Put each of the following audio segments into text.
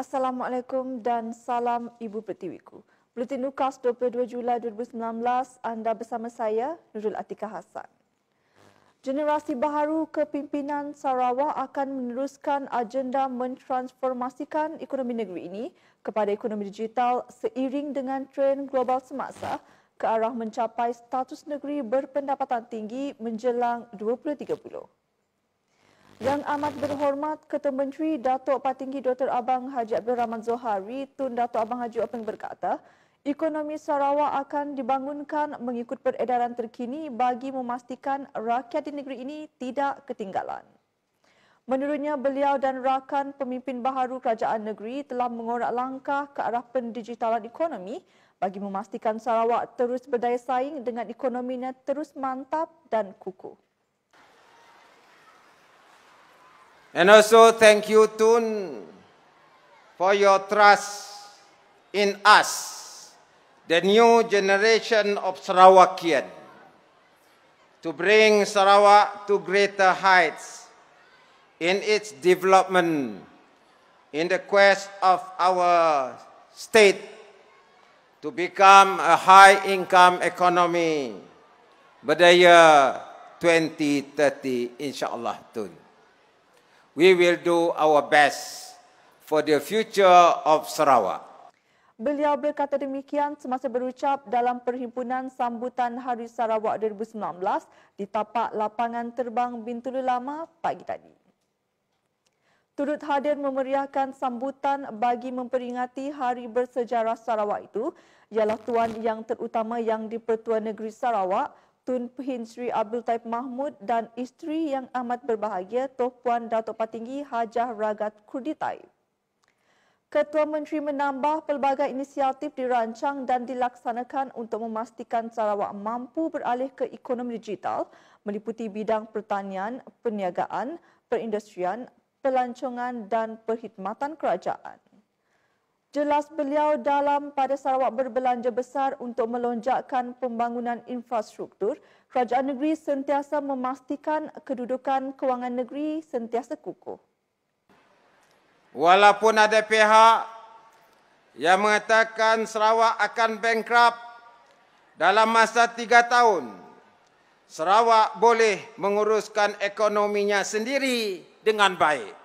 Assalamualaikum dan salam Ibu Pertiwiku. Bulletin Lukas 22 Julai 2019, anda bersama saya, Nurul Atika Hassan. Generasi baru kepimpinan Sarawak akan meneruskan agenda mentransformasikan ekonomi negeri ini kepada ekonomi digital seiring dengan tren global semasa ke arah mencapai status negeri berpendapatan tinggi menjelang 2030. Yang amat berhormat Ketua Menteri Datuk Patinggi Dr. Abang Haji Abdul Rahman Zohari Tun Datuk Abang Haji Openg berkata ekonomi Sarawak akan dibangunkan mengikut peredaran terkini bagi memastikan rakyat di negeri ini tidak ketinggalan. Menurutnya beliau dan rakan pemimpin baharu kerajaan negeri telah mengorak langkah ke arah pendigitalan ekonomi bagi memastikan Sarawak terus berdaya saing dengan ekonominya terus mantap dan kukuh. And also thank you Tun for your trust in us, the new generation of Sarawakian, to bring Sarawak to greater heights in its development in the quest of our state to become a high-income economy by the year 2030, inshallah, Tun we will do our best for the future of Sarawak. Beliau berkata demikian semasa berucap dalam perhimpunan sambutan Hari Sarawak 2019 di tapak lapangan terbang Bintulu Lama pagi tadi. Turut hadir memeriahkan sambutan bagi memperingati Hari Bersejarah Sarawak itu ialah Tuan Yang Terutama Yang di Pertua Negeri Sarawak, Tun Pahin Sri Abdul Taib Mahmud dan isteri yang amat berbahagia Toh Puan Datuk Patinggi Hajah Ragat Kurditai. Ketua Menteri menambah pelbagai inisiatif dirancang dan dilaksanakan untuk memastikan Sarawak mampu beralih ke ekonomi digital meliputi bidang pertanian, perniagaan, perindustrian, pelancongan dan perkhidmatan kerajaan. Jelas beliau dalam pada Sarawak berbelanja besar untuk melonjakkan pembangunan infrastruktur, kerajaan negeri sentiasa memastikan kedudukan kewangan negeri sentiasa kukuh. Walaupun ada pihak yang mengatakan Sarawak akan bankrupt dalam masa tiga tahun, Sarawak boleh menguruskan ekonominya sendiri dengan baik.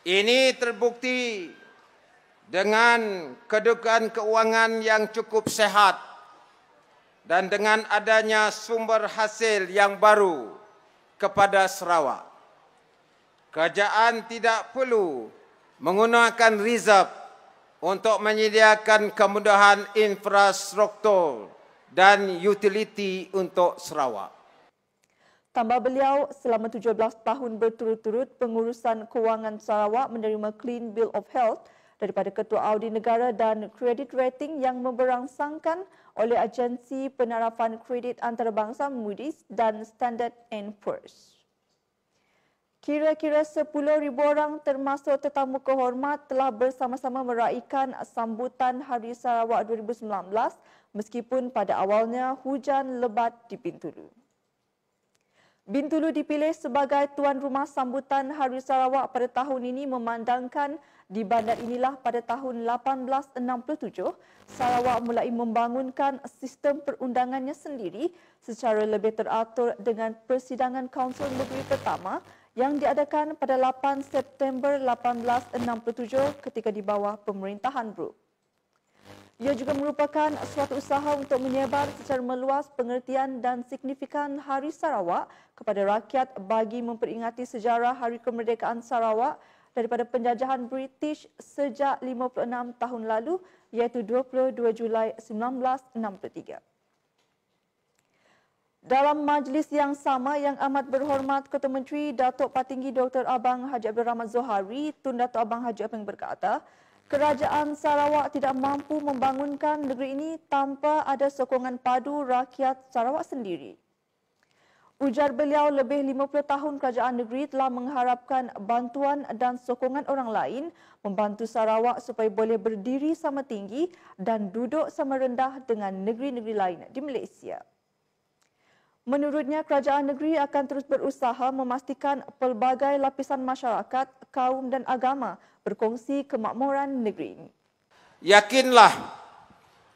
Ini terbukti dengan kedudukan keuangan yang cukup sehat dan dengan adanya sumber hasil yang baru kepada Sarawak. Kerajaan tidak perlu menggunakan reserve untuk menyediakan kemudahan infrastruktur dan utiliti untuk Sarawak. Tambah beliau, selama 17 tahun berturut-turut, pengurusan kewangan Sarawak menerima Clean Bill of Health daripada Ketua Audi Negara dan kredit rating yang memberangsangkan oleh Agensi Penarafan Kredit Antarabangsa Moody's dan Standard Poor's. Kira-kira 10,000 orang termasuk tetamu kehormat telah bersama-sama meraihkan sambutan Hari Sarawak 2019 meskipun pada awalnya hujan lebat di dipinturu. Bintulu dipilih sebagai tuan rumah sambutan Hari Sarawak pada tahun ini memandangkan di bandar inilah pada tahun 1867 Sarawak mulai membangunkan sistem perundangannya sendiri secara lebih teratur dengan persidangan Kaunsel Negeri pertama yang diadakan pada 8 September 1867 ketika di bawah pemerintahan Brooke. Ia juga merupakan suatu usaha untuk menyebar secara meluas pengertian dan signifikan Hari Sarawak kepada rakyat bagi memperingati sejarah Hari Kemerdekaan Sarawak daripada penjajahan British sejak 56 tahun lalu iaitu 22 Julai 1963. Dalam majlis yang sama yang amat berhormat Ketua Menteri Datuk Patinggi Dr. Abang Haji Abdul Rahman Zohari Tun Datuk Abang Haji Abang berkata Kerajaan Sarawak tidak mampu membangunkan negeri ini tanpa ada sokongan padu rakyat Sarawak sendiri. Ujar beliau lebih 50 tahun kerajaan negeri telah mengharapkan bantuan dan sokongan orang lain membantu Sarawak supaya boleh berdiri sama tinggi dan duduk sama rendah dengan negeri-negeri lain di Malaysia. Menurutnya, kerajaan negeri akan terus berusaha memastikan pelbagai lapisan masyarakat, kaum dan agama berkongsi kemakmuran negeri ini. Yakinlah,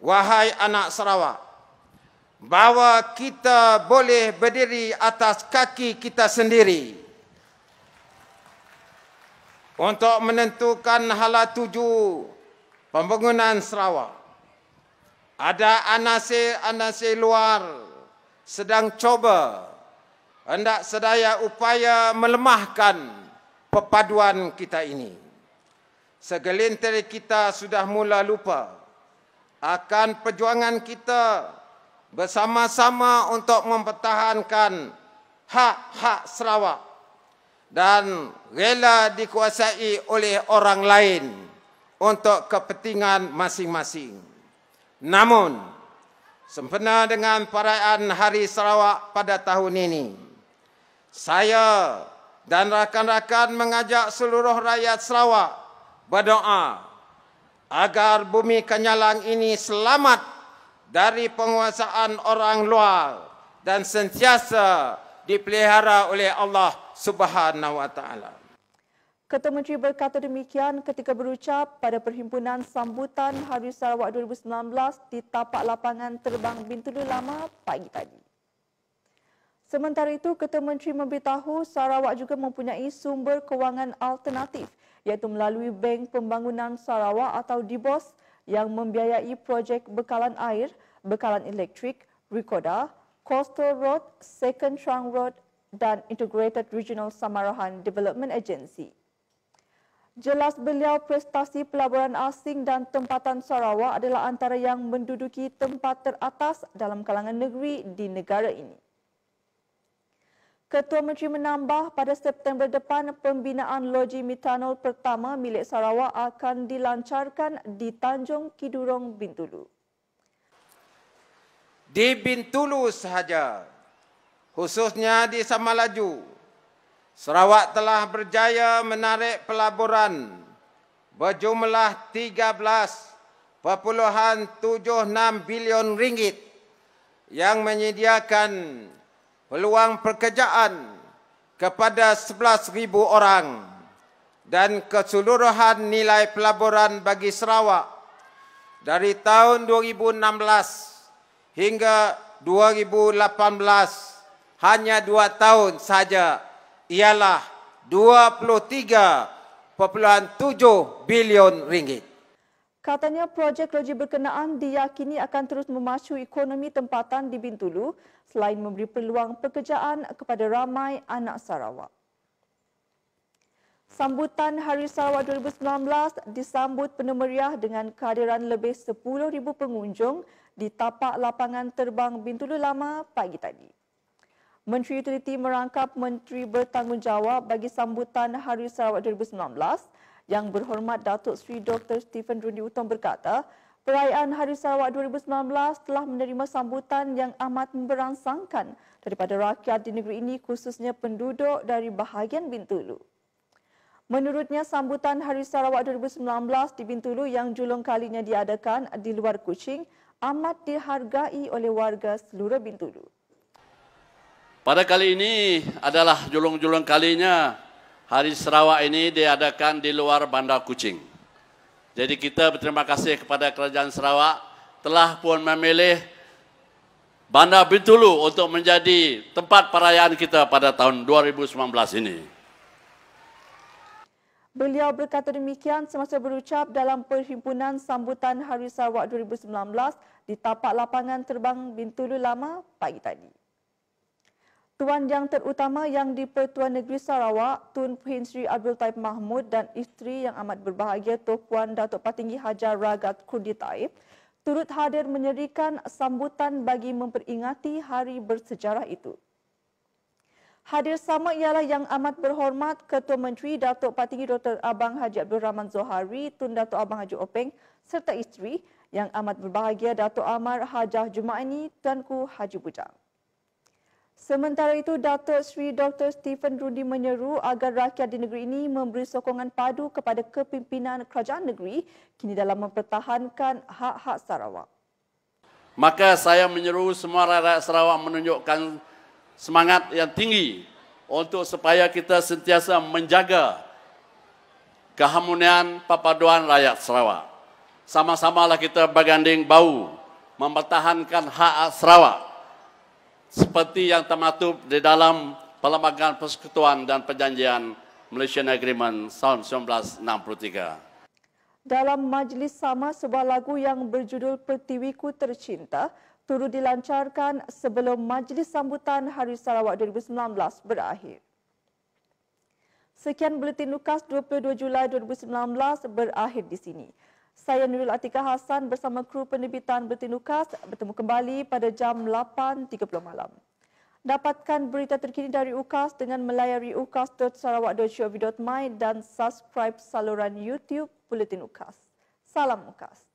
wahai anak Sarawak, bahawa kita boleh berdiri atas kaki kita sendiri untuk menentukan hala tuju pembangunan Sarawak. Ada anasir-anasir luar sedang coba hendak sedaya upaya melemahkan perpaduan kita ini. Segelintir kita sudah mula lupa akan perjuangan kita bersama-sama untuk mempertahankan hak-hak Sarawak dan rela dikuasai oleh orang lain untuk kepentingan masing-masing. Namun, sempena dengan perayaan Hari Sarawak pada tahun ini. Saya dan rakan-rakan mengajak seluruh rakyat Sarawak berdoa agar bumi Kenyalang ini selamat dari penguasaan orang luar dan sentiasa dipelihara oleh Allah Subhanahu wa taala. Ketua Menteri berkata demikian ketika berucap pada perhimpunan sambutan Hari Sarawak 2019 di tapak lapangan terbang Bintulu Lama pagi tadi. Sementara itu, Ketua Menteri memberitahu Sarawak juga mempunyai sumber kewangan alternatif iaitu melalui Bank Pembangunan Sarawak atau DBOS yang membiayai projek bekalan air, bekalan elektrik, Rikoda, Coastal Road, Second Trunk Road dan Integrated Regional Samarahan Development Agency. Jelas beliau prestasi pelaburan asing dan tempatan Sarawak adalah antara yang menduduki tempat teratas dalam kalangan negeri di negara ini. Ketua Menteri menambah pada September depan pembinaan loji metanol pertama milik Sarawak akan dilancarkan di Tanjung Kidurong Bintulu. Di Bintulu sahaja, khususnya di Samalaju, Sarawak telah berjaya menarik pelaburan berjumlah 13.76 bilion ringgit yang menyediakan peluang pekerjaan kepada 11,000 orang dan keseluruhan nilai pelaburan bagi Sarawak dari tahun 2016 hingga 2018 hanya dua tahun saja ialah 23.7 bilion ringgit. Katanya projek loji berkenaan diyakini akan terus memacu ekonomi tempatan di Bintulu selain memberi peluang pekerjaan kepada ramai anak Sarawak. Sambutan Hari Sarawak 2019 disambut penuh meriah dengan kehadiran lebih 10,000 pengunjung di tapak lapangan terbang Bintulu Lama pagi tadi. Menteri Utiliti merangkap Menteri bertanggungjawab bagi sambutan Hari Sarawak 2019 yang berhormat Datuk Sri Dr. Stephen Rundi Utong berkata, perayaan Hari Sarawak 2019 telah menerima sambutan yang amat berangsangkan daripada rakyat di negeri ini khususnya penduduk dari bahagian Bintulu. Menurutnya, sambutan Hari Sarawak 2019 di Bintulu yang julung kalinya diadakan di luar Kuching amat dihargai oleh warga seluruh Bintulu. Pada kali ini adalah julung-julung kalinya Hari Sarawak ini diadakan di luar Bandar Kucing. Jadi kita berterima kasih kepada Kerajaan Sarawak telah pun memilih Bandar Bintulu untuk menjadi tempat perayaan kita pada tahun 2019 ini. Beliau berkata demikian semasa berucap dalam perhimpunan sambutan Hari Sarawak 2019 di tapak lapangan terbang Bintulu Lama pagi tadi. Tuan Yang Terutama Yang di-Pertuan Negeri Sarawak, Tun Puan Sri Abdul Taib Mahmud dan isteri yang amat berbahagia Tuan Puan Datuk Patinggi Hajar Ragat Kudi Taib turut hadir menyerikan sambutan bagi memperingati hari bersejarah itu. Hadir sama ialah yang amat berhormat Ketua Menteri Datuk Patinggi Dr. Abang Haji Abdul Rahman Zohari, Tun Datuk Abang Haji Openg serta isteri yang amat berbahagia Datuk Amar Hajah Jumaini, Tuanku Haji Bujang. Sementara itu, Datuk Sri Dr. Stephen Rudi menyeru agar rakyat di negeri ini memberi sokongan padu kepada kepimpinan kerajaan negeri kini dalam mempertahankan hak-hak Sarawak. Maka saya menyeru semua rakyat Sarawak menunjukkan semangat yang tinggi untuk supaya kita sentiasa menjaga keharmonian perpaduan rakyat Sarawak. Sama-samalah kita berganding bau mempertahankan hak hak Sarawak seperti yang termaktub di dalam Perlembagaan Persekutuan dan Perjanjian Malaysia Agreement tahun 1963. Dalam majlis sama sebuah lagu yang berjudul Pertiwiku Tercinta turut dilancarkan sebelum majlis sambutan Hari Sarawak 2019 berakhir. Sekian Buletin Lukas 22 Julai 2019 berakhir di sini. Saya Nurul Atika Hasan bersama kru penerbitan Bertinukas bertemu kembali pada jam 8.30 malam. Dapatkan berita terkini dari UKAS dengan melayari ukas.sarawak.gov.my dan subscribe saluran YouTube Buletin UKAS. Salam UKAS.